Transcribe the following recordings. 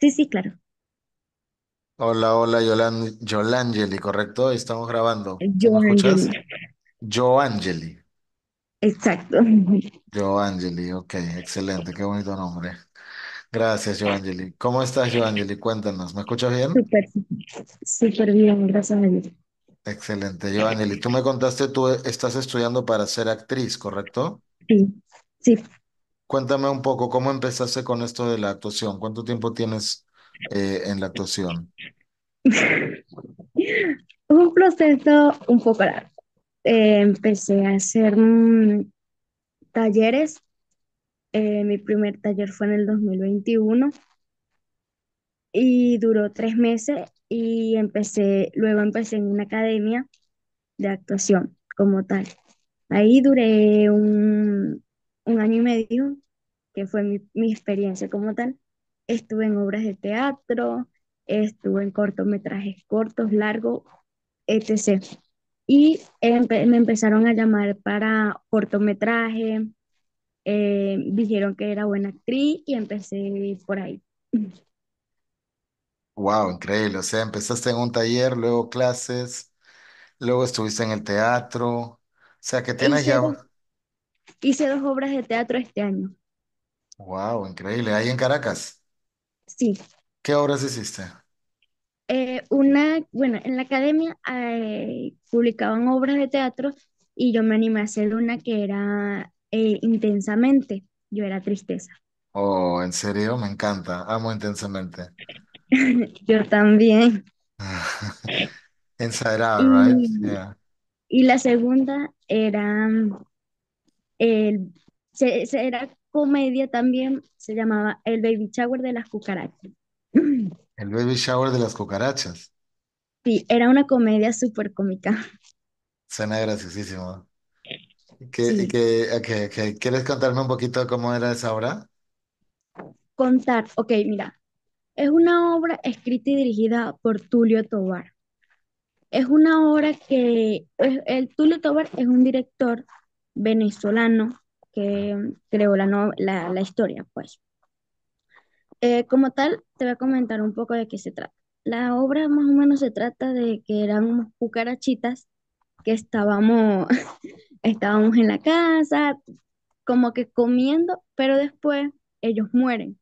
Sí, sí, claro. Hola, hola, Yolan, Yolangeli, ¿correcto? Estamos grabando. Yo, eh, me escuchas? Angeli. Exacto. Joangeli, ok, excelente, qué bonito nombre. Gracias, Joangeli. ¿Cómo estás, Joangeli? Cuéntanos, ¿me escuchas bien? Súper, súper bien, gracias a Dios. Excelente, Joangeli. Tú me contaste, tú estás estudiando para ser actriz, ¿correcto? Sí, sí. Cuéntame un poco, ¿cómo empezaste con esto de la actuación? ¿Cuánto tiempo tienes eh, en la actuación? Un proceso un poco largo. Eh, empecé a hacer mm, talleres. Eh, mi primer taller fue en el 2021 y duró tres meses y empecé, luego empecé en una academia de actuación como tal. Ahí duré un, un año y medio, que fue mi, experiencia como tal. Estuve en obras de teatro, estuve en cortometrajes cortos, largos, etc. Y me empezaron a llamar para cortometraje, eh, dijeron que era buena actriz y empecé por ahí. Wow, increíble. O sea, empezaste en un taller, luego clases, luego estuviste en el teatro. O sea, que tienes ya, Hice dos obras de teatro este año. Wow, increíble. Ahí en Caracas. Sí. ¿Qué obras hiciste? Eh, una, bueno, en la academia eh, publicaban obras de teatro y yo me animé a hacer una que era eh, intensamente. Yo era tristeza. Oh, en serio, me encanta. Amo intensamente. Yo también. Inside Out, right? y la segunda era el, era comedia también, se llamaba El Baby Shower de las Cucarachas. El Baby Shower de las Cucarachas. Sí, era una comedia súper cómica. Suena graciosísimo. ¿Quieres contarme un poquito cómo era esa obra? contar. Ok, mira, es una obra escrita y dirigida por Tulio Tobar. Es una obra que el Tulio Tobar es un director venezolano que creó la, la, historia, pues. Eh, como tal, te voy a comentar un poco de qué se trata. La obra más o menos se trata de que éramos cucarachitas que estábamos, estábamos en la casa, como que comiendo, pero después ellos mueren.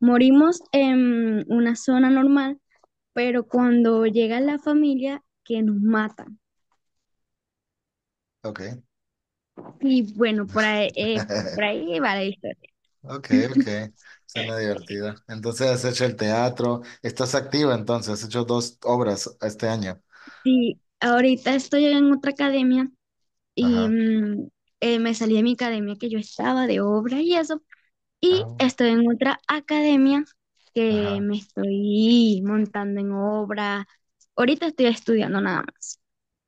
Morimos en una zona normal, pero cuando llega la familia, que nos matan. Ok. Y bueno, por ahí, eh, por ahí va la historia. Ok, ok. Suena divertido. Entonces has hecho el teatro, estás activa entonces, has hecho dos obras este año. Sí, ahorita estoy en otra academia y mm, eh, me salí de mi academia que yo estaba de obra y eso. Y ah. estoy en otra academia que me estoy montando en obra. Ahorita estoy estudiando nada más.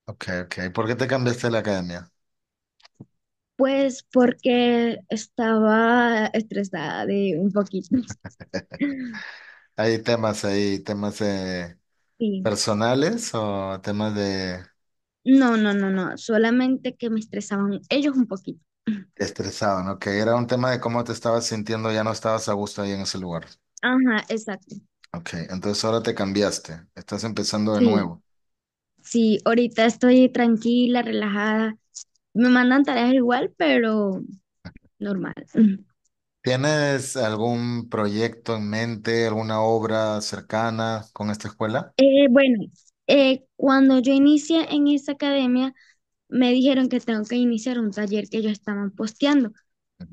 Ok, ok. ¿Por qué te cambiaste la academia? Pues porque estaba estresada de un poquito. ¿Hay temas ahí, temas eh, personales o temas de No, no, no, no. Solamente que me estresaban ellos un poquito. Estresaban, ok, era un tema de cómo te estabas sintiendo, ya no estabas a gusto ahí en ese lugar. Ajá, exacto. Ok, entonces ahora te cambiaste, estás empezando de nuevo. Sí, ahorita estoy tranquila, relajada, me mandan tareas igual, pero normal. ¿Tienes algún proyecto en mente, alguna obra cercana con esta escuela? Eh, bueno, eh, cuando yo inicié en esa academia, me dijeron que tengo que iniciar un taller que ellos estaban posteando.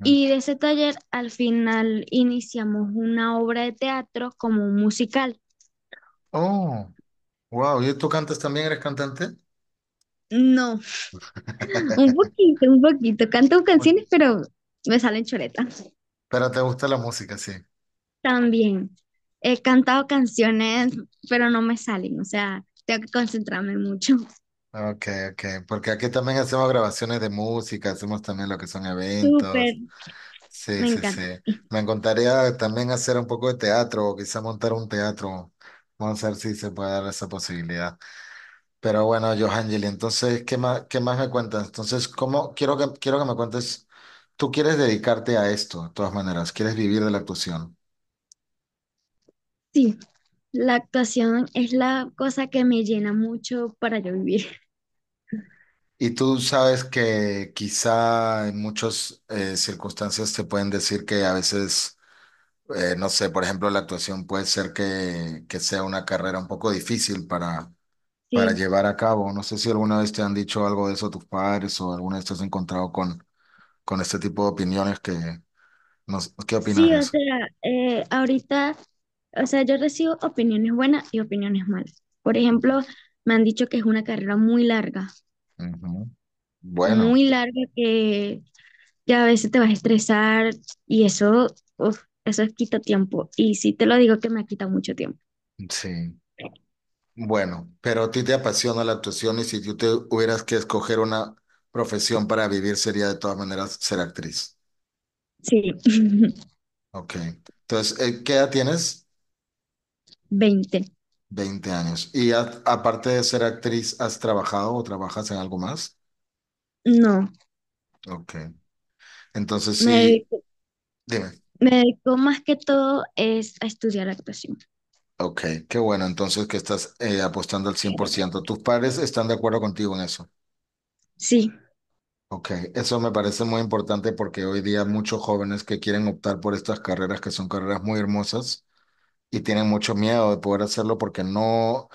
Y de ese taller, al final, iniciamos una obra de teatro como un musical. Oh, wow. ¿Y tú cantas también? ¿Eres cantante? No, un poquito, un poquito. Canto canciones, pero me salen chuletas. Pero te gusta la música, sí. También he cantado canciones, pero no me salen, o sea, tengo que concentrarme mucho. Okay, ok. Porque aquí también hacemos grabaciones de música, hacemos también lo que son eventos. Sí, sí, sí. Me encantaría también hacer un poco de teatro, o quizá montar un teatro. Vamos a ver si se puede dar esa posibilidad. Pero bueno, Josangeli, entonces, ¿qué más, qué más me cuentas? Entonces, ¿cómo? Quiero que, quiero que me cuentes, tú quieres dedicarte a esto, de todas maneras, quieres vivir de la actuación. Sí, la actuación es la cosa que me llena mucho para yo vivir. Y tú sabes que quizá en muchas eh, circunstancias te pueden decir que a veces, eh, no sé, por ejemplo, la actuación puede ser que, que sea una carrera un poco difícil para para llevar a cabo. No sé si alguna vez te han dicho algo de eso tus padres o alguna vez te has encontrado con, con este tipo de opiniones que nos, ¿qué opinas Sí, o sea, eh, ahorita, o sea, yo recibo opiniones buenas y opiniones malas. Por ejemplo, me han dicho que es una carrera muy larga, Bueno, muy larga que, que a veces te vas a estresar y eso, uf, eso quita tiempo. Y sí te lo digo que me ha quitado mucho tiempo. sí. Bueno, pero a ti te apasiona la actuación y si tú te hubieras que escoger una profesión para vivir sería de todas maneras ser actriz. Sí, Ok. Entonces, eh, ¿qué edad tienes? 20. 20 años. ¿Y aparte de ser actriz, has trabajado o trabajas en algo más? No, Ok. Entonces sí, dime. me dedico más que todo es a estudiar actuación. Ok, qué bueno. Entonces que estás eh, apostando al 100%. ¿Tus padres están de acuerdo contigo en eso? Sí, Ok, eso me parece muy importante porque hoy día muchos jóvenes que quieren optar por estas carreras, que son carreras muy hermosas, y tienen mucho miedo de poder hacerlo porque no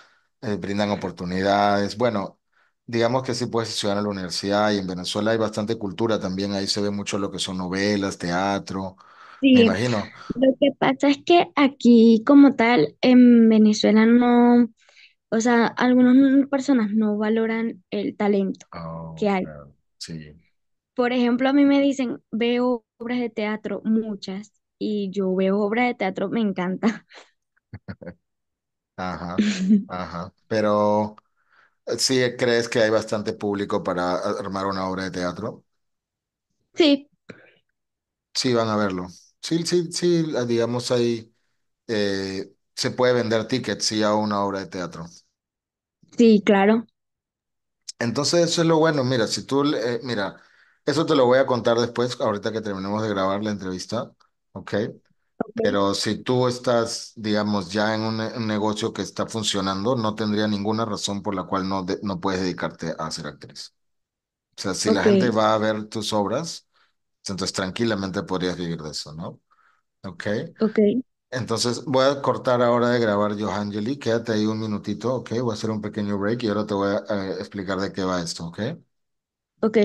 eh, brindan oportunidades. Bueno, digamos que sí puedes estudiar en la universidad y en Venezuela hay bastante cultura también, ahí se ve mucho lo que son novelas, teatro. Lo que pasa es que aquí como tal, en Venezuela no, o sea, algunas personas no valoran el talento ah, que hay. Sí. Por ejemplo, a mí me dicen, veo obras de teatro, muchas, y yo veo obras de teatro, me encanta. Ajá, ajá. Pero, ¿sí crees que hay bastante público para armar una obra de teatro? Sí, Sí, van a verlo. Sí, sí, sí, digamos ahí eh, se puede vender tickets sí, a una obra de teatro. Sí, claro. Entonces eso es lo bueno. Mira, si tú, eh, mira, eso te lo voy a contar después, ahorita que terminemos de grabar la entrevista, ¿ok? Pero si tú estás, digamos, ya en un, negocio que está funcionando, no tendría ninguna razón por la cual no, no puedes dedicarte a ser actriz. O sea, si la gente va a ver tus obras. Entonces, tranquilamente podrías vivir de eso, ¿no? Ok. Ok. Entonces, voy a cortar ahora de grabar, Johangeli. Quédate ahí un minutito, ok. Voy a hacer un pequeño break y ahora te voy a, a eh, explicar de qué va esto, ok. Ok.